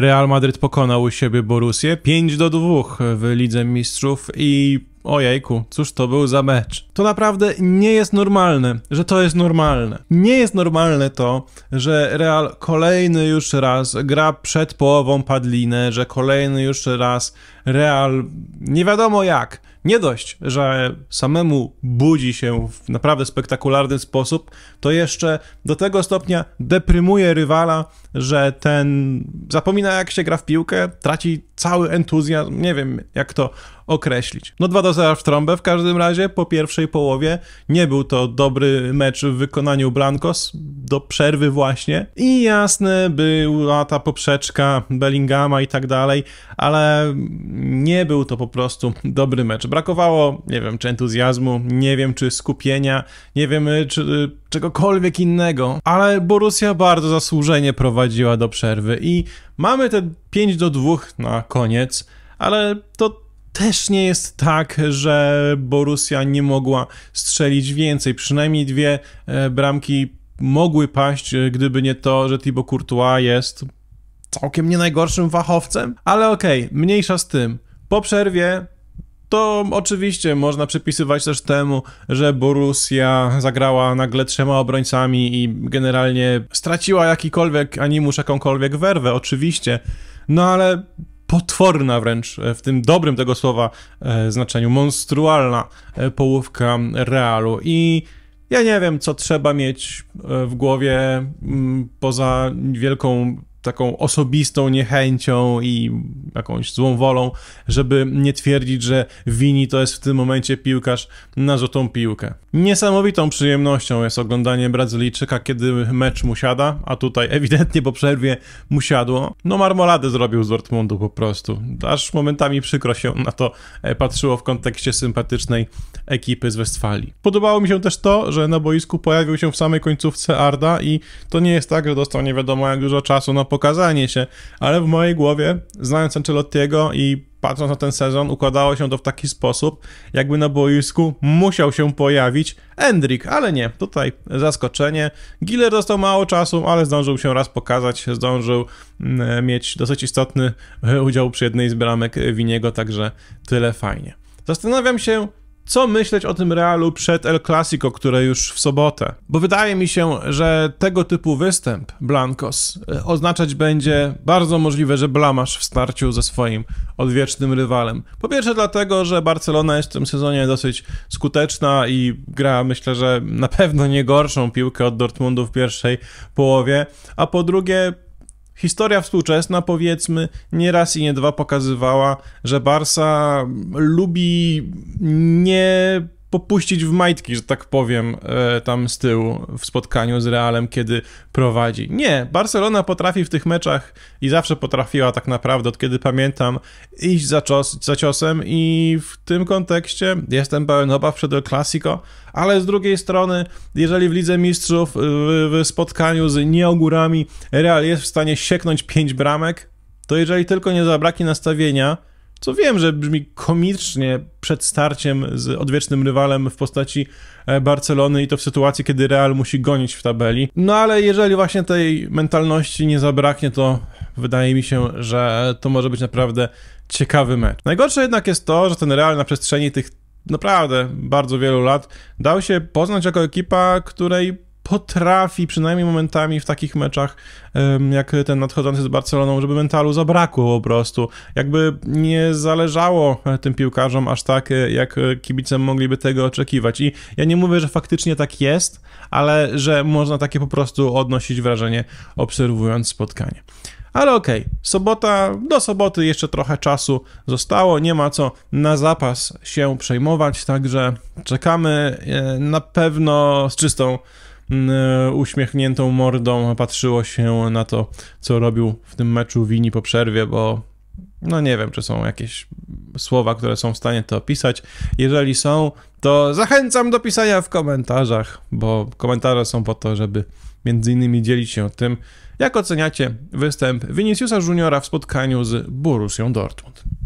Real Madrid pokonał u siebie Borusię 5 do 2 w Lidze Mistrzów i Ojejku, cóż to był za mecz. To naprawdę nie jest normalne, że to jest normalne. Nie jest normalne to, że Real kolejny już raz gra przed połową padlinę, że kolejny już raz Real nie wiadomo jak. Nie dość, że samemu budzi się w naprawdę spektakularny sposób, to jeszcze do tego stopnia deprymuje rywala, że ten zapomina jak się gra w piłkę, traci cały entuzjazm, nie wiem jak to określić. No 2 do zaraz w trąbę w każdym razie. Po pierwszej połowie nie był to dobry mecz w wykonaniu Blancos, do przerwy właśnie. I jasne, była ta poprzeczka Bellingama i tak dalej, ale nie był to po prostu dobry mecz. Brakowało, nie wiem, czy entuzjazmu, nie wiem, czy skupienia, nie wiem, czy czegokolwiek innego, ale Borussia bardzo zasłużenie prowadziła do przerwy i mamy te 5 do 2 na koniec, ale to też nie jest tak, że Borussia nie mogła strzelić więcej. Przynajmniej dwie e, bramki mogły paść, e, gdyby nie to, że Thibaut Courtois jest całkiem nie najgorszym fachowcem. Ale okej, okay, mniejsza z tym. Po przerwie to oczywiście można przypisywać też temu, że Borussia zagrała nagle trzema obrońcami i generalnie straciła jakikolwiek animusz, jakąkolwiek werwę, oczywiście. No ale potworna wręcz, e, w tym dobrym tego słowa e, znaczeniu, monstrualna e, połówka Realu i ja nie wiem, co trzeba mieć w głowie poza wielką taką osobistą niechęcią i jakąś złą wolą, żeby nie twierdzić, że wini to jest w tym momencie piłkarz na złotą piłkę. Niesamowitą przyjemnością jest oglądanie Brazylijczyka, kiedy mecz mu siada, a tutaj ewidentnie po przerwie mu siadło. No marmoladę zrobił z Dortmundu po prostu. Aż momentami przykro się na to e, patrzyło w kontekście sympatycznej ekipy z Westfalii. Podobało mi się też to, że na boisku pojawił się w samej końcówce Arda i to nie jest tak, że dostał nie wiadomo jak dużo czasu na pokazanie się, ale w mojej głowie, znając ten Ancelottiego i patrząc na ten sezon, układało się to w taki sposób, jakby na boisku musiał się pojawić Endrik, ale nie, tutaj zaskoczenie. Giller dostał mało czasu, ale zdążył się raz pokazać, zdążył mm, mieć dosyć istotny e, udział przy jednej z bramek Winiego, także tyle fajnie. Zastanawiam się, co myśleć o tym Realu przed El Clasico, które już w sobotę. Bo wydaje mi się, że tego typu występ Blancos e, oznaczać będzie bardzo możliwe, że blamasz w starciu ze swoim odwiecznym rywalem. Po pierwsze dlatego, że Barcelona jest w tym sezonie dosyć skuteczna i gra myślę, że na pewno nie gorszą piłkę od Dortmundu w pierwszej połowie, a po drugie Historia współczesna, powiedzmy, nie raz i nie dwa pokazywała, że Barsa lubi nie popuścić w majtki, że tak powiem, e, tam z tyłu w spotkaniu z Realem, kiedy prowadzi. Nie, Barcelona potrafi w tych meczach i zawsze potrafiła tak naprawdę, od kiedy pamiętam, iść za, cios, za ciosem i w tym kontekście jestem pełen obaw przed El Clasico, ale z drugiej strony, jeżeli w Lidze Mistrzów w, w spotkaniu z nieogórami Real jest w stanie sieknąć 5 bramek, to jeżeli tylko nie zabraknie nastawienia, co wiem, że brzmi komicznie, przed starciem z odwiecznym rywalem w postaci e, Barcelony i to w sytuacji, kiedy Real musi gonić w tabeli. No ale jeżeli właśnie tej mentalności nie zabraknie, to wydaje mi się, że to może być naprawdę ciekawy mecz. Najgorsze jednak jest to, że ten Real na przestrzeni tych naprawdę bardzo wielu lat dał się poznać jako ekipa, której potrafi, przynajmniej momentami w takich meczach, jak ten nadchodzący z Barceloną, żeby mentalu zabrakło po prostu. Jakby nie zależało e, tym piłkarzom aż tak, e, jak e, kibicem mogliby tego oczekiwać. I ja nie mówię, że faktycznie tak jest, ale że można takie po prostu odnosić wrażenie, obserwując spotkanie. Ale okej, okay. sobota, do soboty jeszcze trochę czasu zostało, nie ma co na zapas się przejmować, także czekamy na pewno z czystą Mm, e, uśmiechniętą mordą patrzyło się na to, co robił w tym meczu Wini po przerwie, bo no nie wiem, czy są jakieś słowa, które są w stanie to opisać. Jeżeli są, to zachęcam do pisania w komentarzach, bo komentarze są po to, żeby między innymi dzielić się tym, jak oceniacie występ Viniciusa Juniora w spotkaniu z Borussią Dortmund.